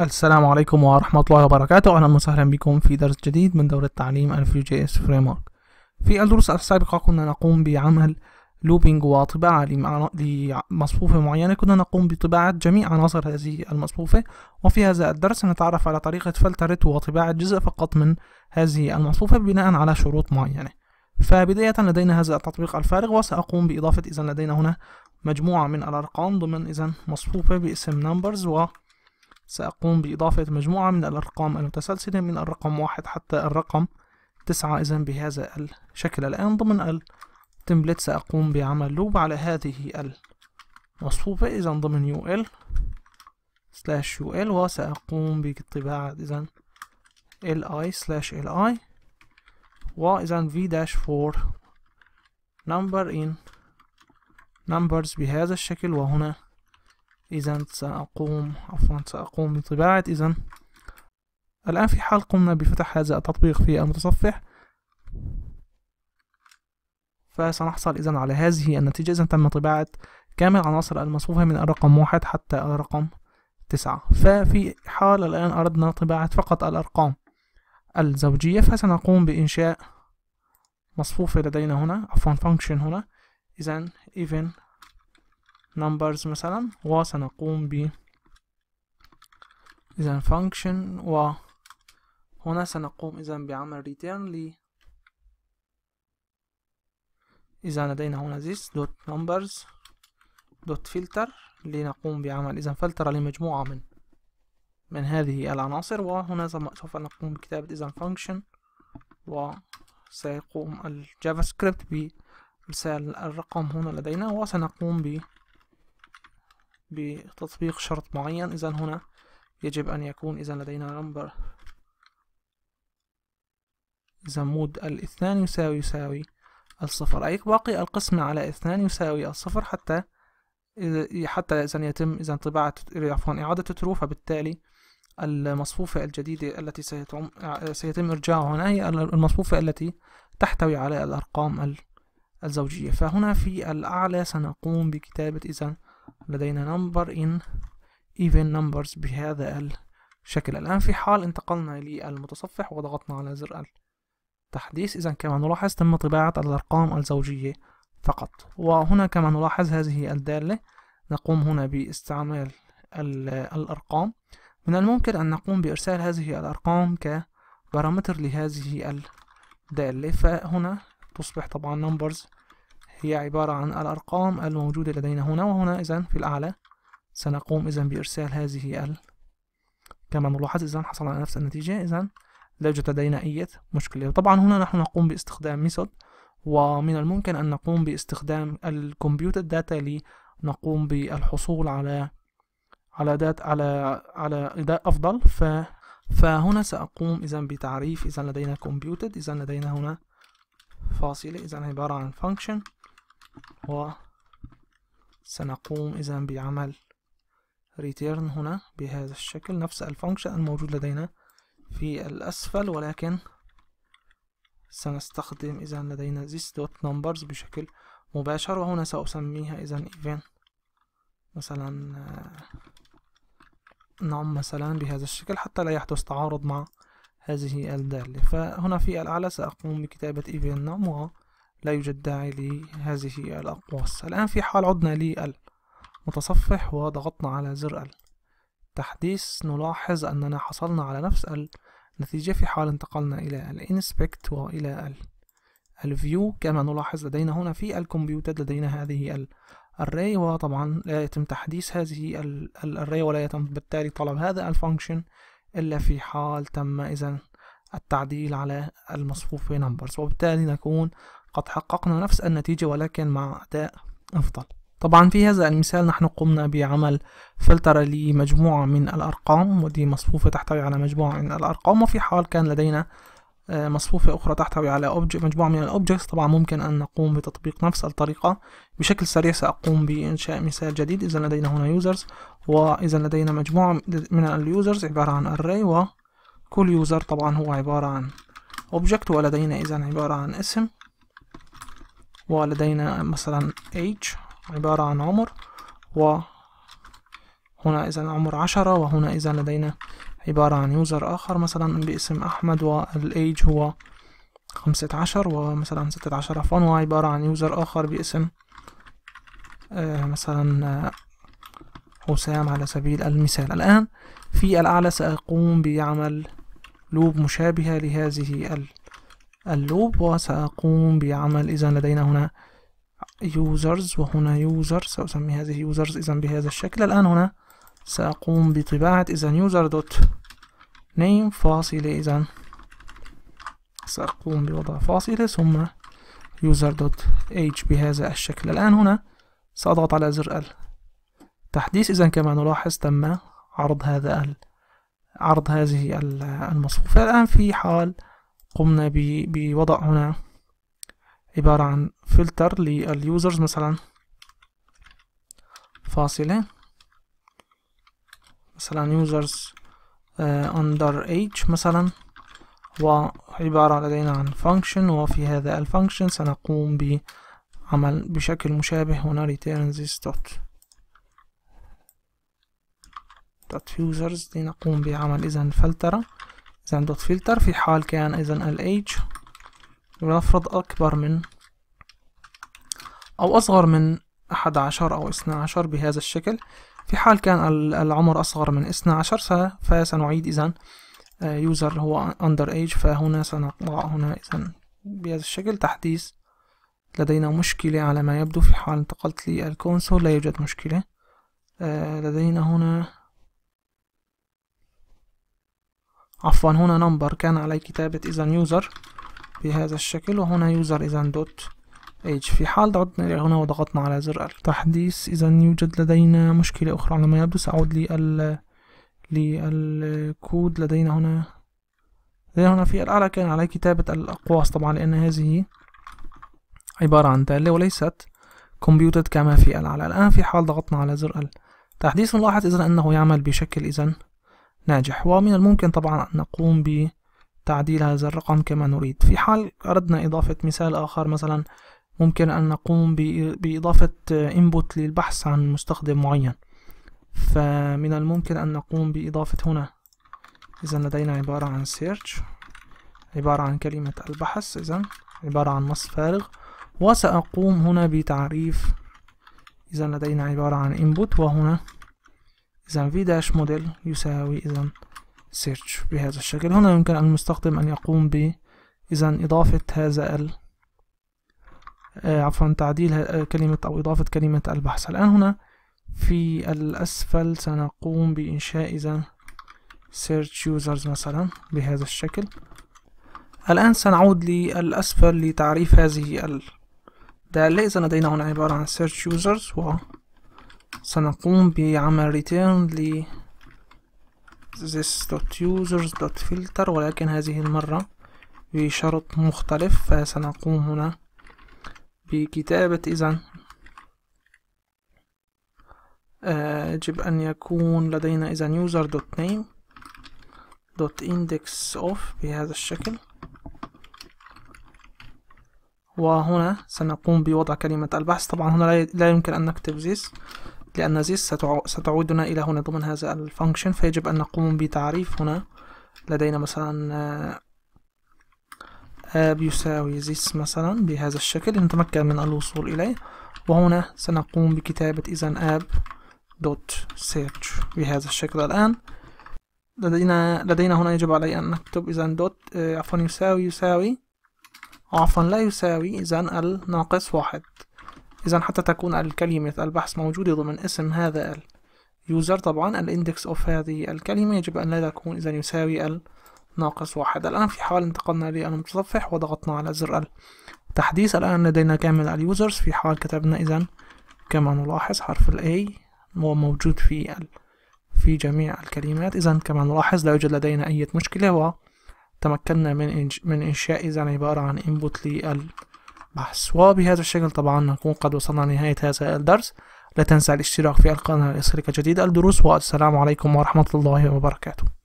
السلام عليكم ورحمة الله وبركاته أهلا وسهلا بكم في درس جديد من دورة تعليم الفيو جي اس فريمورك في الدروس السابقة كنا نقوم بعمل لوبينج وطباعة لمصفوفة معينة كنا نقوم بطباعة جميع عناصر هذه المصفوفة وفي هذا الدرس نتعرف على طريقة فلترة وطباعة جزء فقط من هذه المصفوفة بناء على شروط معينة فبداية لدينا هذا التطبيق الفارغ وسأقوم بإضافة إذا لدينا هنا مجموعة من الأرقام ضمن إذا مصفوفة باسم numbers و سأقوم بإضافة مجموعة من الأرقام المتسلسلة من الرقم واحد حتى الرقم تسعة إذا بهذا الشكل الآن ضمن التمبلت سأقوم بعمل لوب على هذه المصفوفة إذا ضمن UL slash UL وسأقوم بطباعة إذا LI slash LI وإذا V-4 number in numbers بهذا الشكل وهنا إذا سأقوم عفوا سأقوم بطباعة إذا الآن في حال قمنا بفتح هذا التطبيق في المتصفح فسنحصل إذا على هذه النتيجة إذا تم طباعة كامل عناصر المصفوفة من الرقم واحد حتى الرقم تسعة ففي حال الآن أردنا طباعة فقط الأرقام الزوجية فسنقوم بإنشاء مصفوفة لدينا هنا عفوا function هنا إذا even numbers مثلا وسنقوم ب إذا function و هنا سنقوم إذا بعمل return ل إذا لدينا هنا this dot numbers dot filter لنقوم بعمل إذا فلتر لمجموعة من من هذه العناصر وهنا سوف نقوم بكتابة إذا function وسيقوم الجافا سكريبت بإرسال الرقم هنا لدينا وسنقوم ب بتطبيق شرط معين إذا هنا يجب أن يكون إذا لدينا نمبر إذا مود الاثنان يساوي يساوي الصفر أي باقي القسمة على اثنان يساوي الصفر حتى حتى إذا يتم إذا طباعة عفوا إعادة ترو فبالتالي المصفوفة الجديدة التي سيتم, سيتم إرجاعها هنا هي المصفوفة التي تحتوي على الأرقام الزوجية فهنا في الأعلى سنقوم بكتابة إذا لدينا number in even numbers بهذا الشكل الآن في حال انتقلنا للمتصفح وضغطنا على زر التحديث إذا كما نلاحظ تم طباعة الأرقام الزوجية فقط وهنا كما نلاحظ هذه الدالة نقوم هنا باستعمال الأرقام من الممكن أن نقوم بإرسال هذه الأرقام كبارامتر لهذه الدالة فهنا تصبح طبعا numbers هي عبارة عن الأرقام الموجودة لدينا هنا وهنا إذا في الأعلى سنقوم إذا بإرسال هذه ال كما نلاحظ إذا حصل على نفس النتيجة إذا لا يوجد لدينا أي مشكلة طبعا هنا نحن نقوم باستخدام ميثود ومن الممكن أن نقوم باستخدام الكمبيوتر داتا لنقوم بالحصول على على دات على على أداء أفضل ف فهنا سأقوم إذا بتعريف إذا لدينا كمبيوتر إذا لدينا هنا فاصلة إذا عبارة عن function وسنقوم إذا بعمل return هنا بهذا الشكل نفس الفانكشن الموجود لدينا في الأسفل ولكن سنستخدم إذا لدينا this dot numbers بشكل مباشر وهنا سأسميها إذا event مثلا آه، نعم مثلا بهذا الشكل حتى لا يحدث تعارض مع هذه الدالة فهنا في الأعلى سأقوم بكتابة event نعم لا يوجد داعي لهذه الأقواس الآن في حال عدنا للمتصفح وضغطنا على زر التحديث نلاحظ أننا حصلنا على نفس النتيجة في حال انتقلنا إلى الانسبكت وإلى الفيو كما نلاحظ لدينا هنا في الكمبيوتر لدينا هذه الري وطبعا لا يتم تحديث هذه الري ولا يتم بالتالي طلب هذا الفانكشن الا في حال تم اذا التعديل على المصفوف في نمبرز وبالتالي نكون قد حققنا نفس النتيجة ولكن مع أداء أفضل طبعا في هذا المثال نحن قمنا بعمل فلتر لمجموعة من الأرقام ودي مصفوفة تحتوي على مجموعة من الأرقام وفي حال كان لدينا آه، مصفوفة أخرى تحتوي على مجموعة من الأوبجكتس طبعا ممكن أن نقوم بتطبيق نفس الطريقة بشكل سريع سأقوم بإنشاء مثال جديد إذا لدينا هنا يوزرز وإذا لدينا مجموعة من اليوزرز عبارة عن array وكل يوزر طبعا هو عبارة عن أوبجكت ولدينا إذا عبارة عن اسم ولدينا مثلا age عبارة عن عمر وهنا إذا عمر عشرة وهنا إذا لدينا عبارة عن يوزر آخر مثلا باسم أحمد والage هو خمسة عشر ومثلا ستة عشر عفوا وعبارة عن يوزر آخر باسم آه مثلا حسام آه، على سبيل المثال الآن في الأعلى سأقوم بعمل لوب مشابهة لهذه اللوب وسأقوم بعمل إذا لدينا هنا يوزرز وهنا يوزر سأسمي هذه يوزرز إذا بهذا الشكل الآن هنا سأقوم بطباعة إذا يوزر دوت نيم فاصلة إذا سأقوم بوضع فاصلة ثم يوزر دوت h بهذا الشكل الآن هنا سأضغط على زر ال تحديث إذا كما نلاحظ تم عرض هذا ال عرض هذه المصفوفة الآن في حال قمنا بوضع هنا عبارة عن فلتر لليوزرز مثلا فاصلة مثلا يوزرز اندر ايج مثلا وعبارة لدينا عن function وفي هذا الفانكشن سنقوم بعمل بشكل مشابه هنا return this dot dot users لنقوم بعمل إذا فلترة زين دوت فلتر في حال كان إذا ال age ولنفرض أكبر من أو أصغر من أحد عشر أو اثنى عشر بهذا الشكل في حال كان العمر أصغر من اثنى عشر فسنعيد إذا يوزر آه، هو أندر ايج فهنا سنضع هنا إذا بهذا الشكل تحديث لدينا مشكلة على ما يبدو في حال انتقلت للكونسول لا يوجد مشكلة آه، لدينا هنا عفوا هنا نمبر كان عليه كتابة إذا يوزر بهذا الشكل وهنا يوزر إذا دوت age في حال عدنا إلى هنا وضغطنا على زر التحديث إذا يوجد لدينا مشكلة أخرى على ما يبدو سأعود لل للكود لدينا هنا لدينا هنا في الأعلى كان عليه كتابة الأقواس طبعا لأن هذه عبارة عن دالة وليست كمبيوتر كما في الأعلى الآن في حال ضغطنا على زر التحديث نلاحظ إذا أنه يعمل بشكل إذا ناجح ومن الممكن طبعا أن نقوم بتعديل هذا الرقم كما نريد في حال أردنا إضافة مثال آخر مثلا ممكن أن نقوم بإضافة input للبحث عن مستخدم معين فمن الممكن أن نقوم بإضافة هنا إذا لدينا عبارة عن search عبارة عن كلمة البحث إذا عبارة عن نص فارغ وسأقوم هنا بتعريف إذا لدينا عبارة عن input وهنا إذا في داش موديل يساوي إذا search بهذا الشكل هنا يمكن المستخدم أن يقوم ب إذا إضافة هذا ال آه، عفوا تعديل آه، كلمة أو إضافة كلمة البحث الآن هنا في الأسفل سنقوم بإنشاء إذا search users مثلا بهذا الشكل الآن سنعود للأسفل لتعريف هذه ال دالة إذا لدينا هنا عبارة عن search users و سنقوم بعمل return ل this.users.filter ولكن هذه المرة بشرط مختلف فسنقوم هنا بكتابة إذا آه، يجب أن يكون لدينا إذا user.name of بهذا الشكل وهنا سنقوم بوضع كلمة البحث طبعا هنا لا يمكن أن نكتب this لأن this ستعودنا إلى هنا ضمن هذا الفانكشن فيجب أن نقوم بتعريف هنا لدينا مثلا اب آه، آه، يساوي this مثلا بهذا الشكل لنتمكن من الوصول إليه وهنا سنقوم بكتابة إذا اب دوت سيرش بهذا الشكل الآن لدينا لدينا هنا يجب علي أن نكتب إذا دوت آه، عفوا يساوي يساوي عفوا لا يساوي إذا الناقص واحد إذا حتى تكون الكلمة البحث موجودة ضمن اسم هذا اليوزر طبعا الاندكس اوف هذه الكلمة يجب أن لا تكون إذا يساوي ناقص واحد الآن في حال انتقلنا للمتصفح وضغطنا على زر التحديث الآن لدينا كامل اليوزرز في حال كتبنا إذا كما نلاحظ حرف الـ A هو موجود في ال في جميع الكلمات إذا كما نلاحظ لا يوجد لدينا أي مشكلة وتمكنا من إنشاء إذا عبارة عن input لل البحث وبهذا الشكل طبعا نكون قد وصلنا لنهاية هذا الدرس لا تنسى الاشتراك في القناة لإصلك جديد الدروس والسلام عليكم ورحمة الله وبركاته